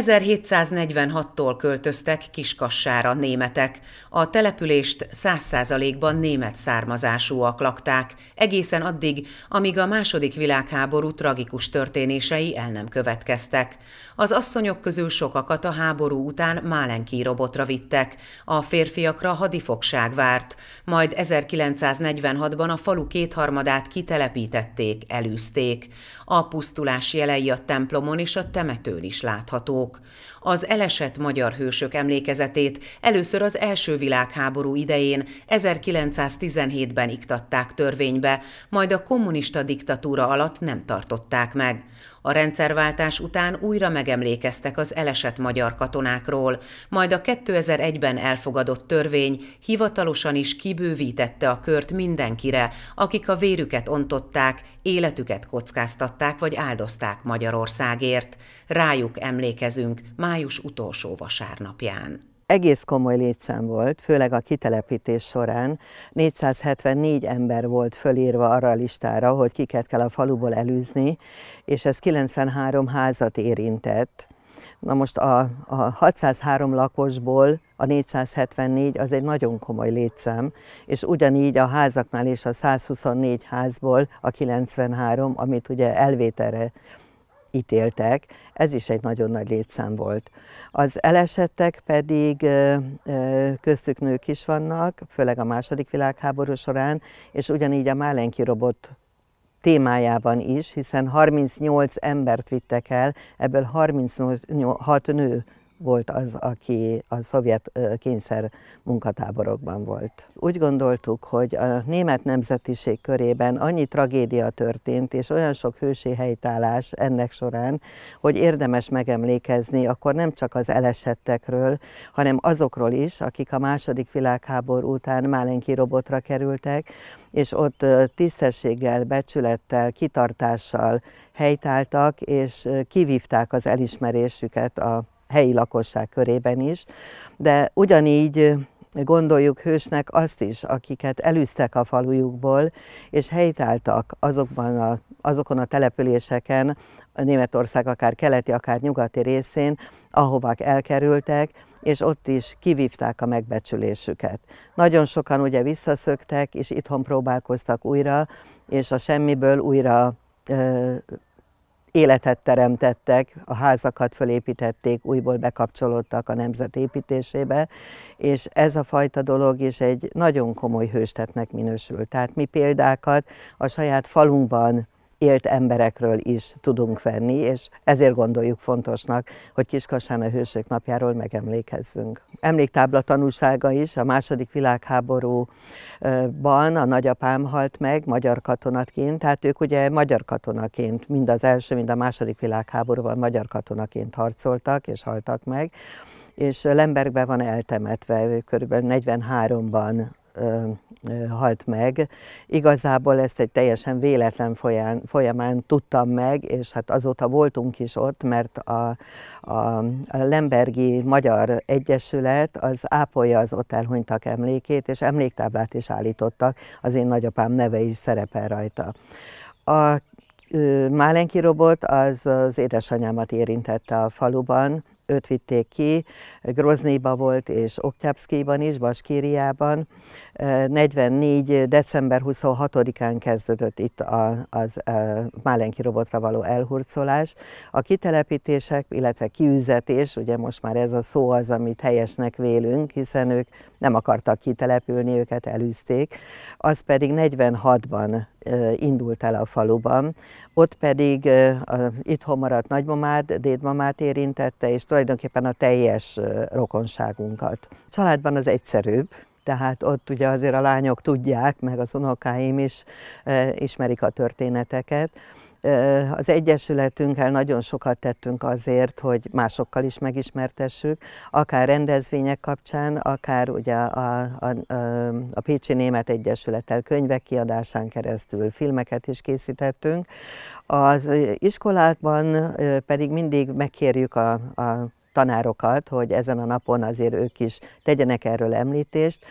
1746-tól költöztek Kiskassára németek. A települést 100%-ban német származásúak lakták, egészen addig, amíg a második világháború tragikus történései el nem következtek. Az asszonyok közül sokakat a háború után Málenki robotra vittek, a férfiakra hadifogság várt, majd 1946-ban a falu kétharmadát kitelepítették, elűzték. A pusztulás jelei a templomon és a temetőn is láthatók harcosok. Az elesett magyar hősök emlékezetét először az első világháború idején 1917-ben iktatták törvénybe, majd a kommunista diktatúra alatt nem tartották meg. A rendszerváltás után újra megemlékeztek az elesett magyar katonákról, majd a 2001-ben elfogadott törvény hivatalosan is kibővítette a kört mindenkire, akik a vérüket ontották, életüket kockáztatták vagy áldozták Magyarországért. Rájuk emlékezünk május utolsó vasárnapján egész komoly létszám volt, főleg a kitelepítés során. 474 ember volt fölírva arra a listára, hogy kiket kell a faluból elűzni, és ez 93 házat érintett. Na most a, a 603 lakosból a 474 az egy nagyon komoly létszám, és ugyanígy a házaknál és a 124 házból a 93, amit ugye elvételre ítéltek, ez is egy nagyon nagy létszám volt. Az elesettek pedig köztük nők is vannak, főleg a második világháború során, és ugyanígy a Málenki robot témájában is, hiszen 38 embert vittek el, ebből 36 nő volt az, aki a szovjet kényszer munkatáborokban volt. Úgy gondoltuk, hogy a német nemzetiség körében annyi tragédia történt, és olyan sok hősi helytállás ennek során, hogy érdemes megemlékezni akkor nem csak az elesettekről, hanem azokról is, akik a második világháború után Málenki robotra kerültek, és ott tisztességgel, becsülettel, kitartással helytáltak, és kivívták az elismerésüket a helyi lakosság körében is, de ugyanígy gondoljuk hősnek azt is, akiket elűztek a falujukból, és helytáltak azokban a, azokon a településeken, a Németország akár keleti, akár nyugati részén, ahová elkerültek, és ott is kivívták a megbecsülésüket. Nagyon sokan ugye visszaszöktek, és itthon próbálkoztak újra, és a semmiből újra életet teremtettek, a házakat fölépítették, újból bekapcsolódtak a nemzet építésébe, és ez a fajta dolog is egy nagyon komoly hőstetnek minősül. Tehát mi példákat a saját falunkban élt emberekről is tudunk venni, és ezért gondoljuk fontosnak, hogy Kiskasán a Hősök Napjáról megemlékezzünk. Emléktábla tanúsága is a második világháborúban a nagyapám halt meg magyar katonaként, tehát ők ugye magyar katonaként, mind az első, mind a második világháborúban magyar katonaként harcoltak és haltak meg, és Lembergben van eltemetve, ő körülbelül 43-ban halt meg. Igazából ezt egy teljesen véletlen folyán, folyamán tudtam meg, és hát azóta voltunk is ott, mert a, a, a Lembergi Magyar Egyesület az ápolja az ott elhunytak emlékét, és emléktáblát is állítottak, az én nagyapám neve is szerepel rajta. A Málenki robot az az édesanyámat érintette a faluban, őt vitték ki, Groznyba volt és Oktyapszkiban is, Baskíriában. 44. december 26-án kezdődött itt a, az a Málenki robotra való elhurcolás. A kitelepítések, illetve kiüzetés, ugye most már ez a szó az, amit helyesnek vélünk, hiszen ők nem akartak kitelepülni, őket elűzték, az pedig 46-ban indult el a faluban. Ott pedig a itthon maradt nagymamát, dédmamát érintette, és tulajdonképpen a teljes rokonságunkat. Családban az egyszerűbb, tehát ott ugye azért a lányok tudják, meg az unokáim is ismerik a történeteket, az Egyesületünkkel nagyon sokat tettünk azért, hogy másokkal is megismertessük, akár rendezvények kapcsán, akár ugye a, a, a, a Pécsi Német Egyesülettel könyvek kiadásán keresztül filmeket is készítettünk. Az iskolákban pedig mindig megkérjük a, a tanárokat, hogy ezen a napon azért ők is tegyenek erről említést,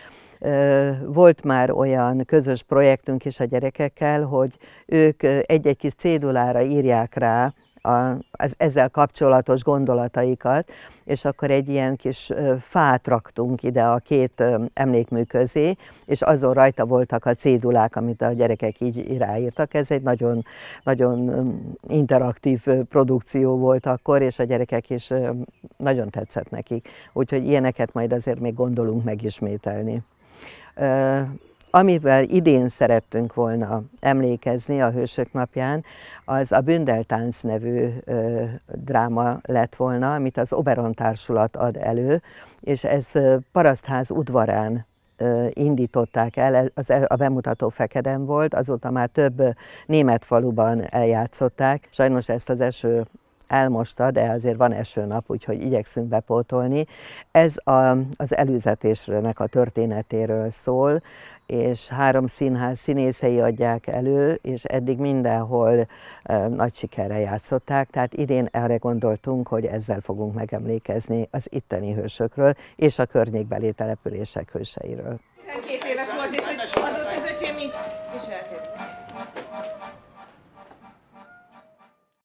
volt már olyan közös projektünk is a gyerekekkel, hogy ők egy-egy kis cédulára írják rá, a, az, ezzel kapcsolatos gondolataikat, és akkor egy ilyen kis fát raktunk ide a két emlékmű közé, és azon rajta voltak a cédulák, amit a gyerekek így ráírtak. Ez egy nagyon, nagyon interaktív produkció volt akkor, és a gyerekek is nagyon tetszett nekik. Úgyhogy ilyeneket majd azért még gondolunk megismételni. Amivel idén szerettünk volna emlékezni a Hősök napján, az a Bündeltánc nevű ö, dráma lett volna, amit az Oberon Társulat ad elő, és ez Parasztház udvarán indították el, az, e, a bemutató fekeden volt, azóta már több német faluban eljátszották. Sajnos ezt az eső elmosta, de azért van nap, úgyhogy igyekszünk bepótolni. Ez a, az előzetésnek a történetéről szól, és három színház színészei adják elő, és eddig mindenhol e, nagy sikerre játszották, tehát idén erre gondoltunk, hogy ezzel fogunk megemlékezni az itteni hősökről és a környékbeli települések hőseiről. 12 éves volt, és